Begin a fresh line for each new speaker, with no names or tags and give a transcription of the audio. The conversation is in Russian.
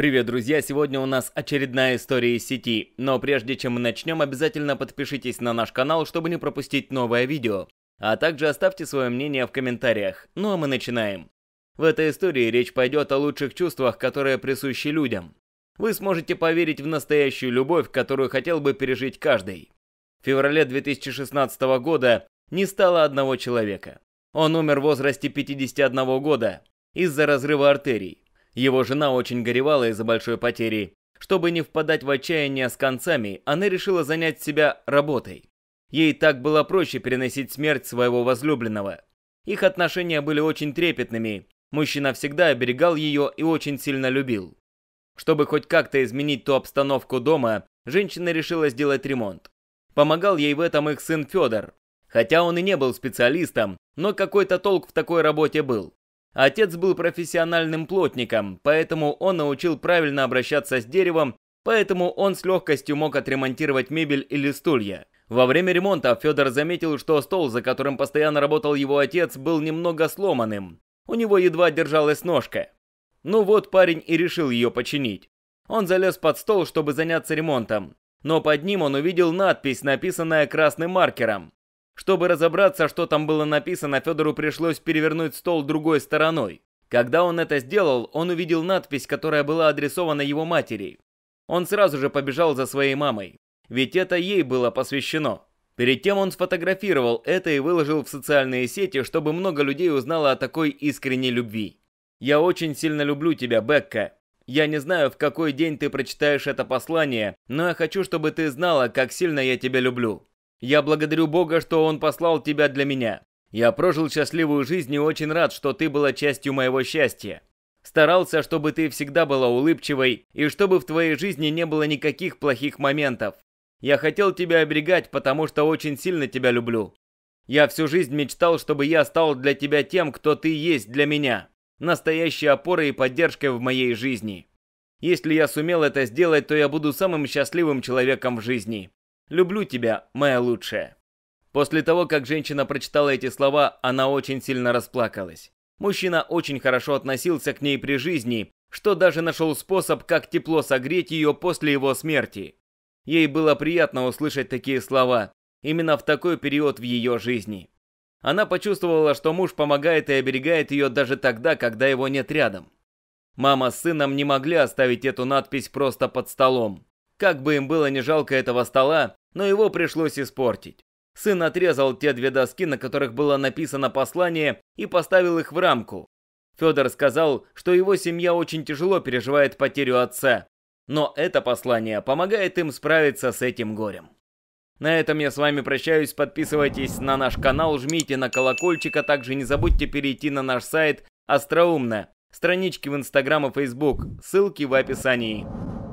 Привет, друзья! Сегодня у нас очередная история из сети, но прежде чем мы начнем, обязательно подпишитесь на наш канал, чтобы не пропустить новое видео, а также оставьте свое мнение в комментариях. Ну а мы начинаем. В этой истории речь пойдет о лучших чувствах, которые присущи людям. Вы сможете поверить в настоящую любовь, которую хотел бы пережить каждый. В феврале 2016 года не стало одного человека. Он умер в возрасте 51 года из-за разрыва артерий. Его жена очень горевала из-за большой потери. Чтобы не впадать в отчаяние с концами, она решила занять себя работой. Ей так было проще переносить смерть своего возлюбленного. Их отношения были очень трепетными. Мужчина всегда оберегал ее и очень сильно любил. Чтобы хоть как-то изменить ту обстановку дома, женщина решила сделать ремонт. Помогал ей в этом их сын Федор. Хотя он и не был специалистом, но какой-то толк в такой работе был. Отец был профессиональным плотником, поэтому он научил правильно обращаться с деревом, поэтому он с легкостью мог отремонтировать мебель или стулья. Во время ремонта Федор заметил, что стол, за которым постоянно работал его отец, был немного сломанным. У него едва держалась ножка. Ну вот парень и решил ее починить. Он залез под стол, чтобы заняться ремонтом. Но под ним он увидел надпись, написанная красным маркером. Чтобы разобраться, что там было написано, Федору пришлось перевернуть стол другой стороной. Когда он это сделал, он увидел надпись, которая была адресована его матери. Он сразу же побежал за своей мамой, ведь это ей было посвящено. Перед тем он сфотографировал это и выложил в социальные сети, чтобы много людей узнало о такой искренней любви. «Я очень сильно люблю тебя, Бекка. Я не знаю, в какой день ты прочитаешь это послание, но я хочу, чтобы ты знала, как сильно я тебя люблю. Я благодарю Бога, что Он послал тебя для меня. Я прожил счастливую жизнь и очень рад, что ты была частью моего счастья. Старался, чтобы ты всегда была улыбчивой и чтобы в твоей жизни не было никаких плохих моментов. Я хотел тебя оберегать, потому что очень сильно тебя люблю. Я всю жизнь мечтал, чтобы я стал для тебя тем, кто ты есть для меня. Настоящей опорой и поддержкой в моей жизни. Если я сумел это сделать, то я буду самым счастливым человеком в жизни. Люблю тебя, моя лучшая». После того, как женщина прочитала эти слова, она очень сильно расплакалась. Мужчина очень хорошо относился к ней при жизни, что даже нашел способ, как тепло согреть ее после его смерти. Ей было приятно услышать такие слова, именно в такой период в ее жизни. Она почувствовала, что муж помогает и оберегает ее даже тогда, когда его нет рядом. Мама с сыном не могли оставить эту надпись просто под столом. Как бы им было не жалко этого стола, но его пришлось испортить. Сын отрезал те две доски, на которых было написано послание, и поставил их в рамку. Федор сказал, что его семья очень тяжело переживает потерю отца, но это послание помогает им справиться с этим горем. На этом я с вами прощаюсь, подписывайтесь на наш канал, жмите на колокольчик, а также не забудьте перейти на наш сайт Остроумно, странички в Инстаграм и Фейсбук, ссылки в описании.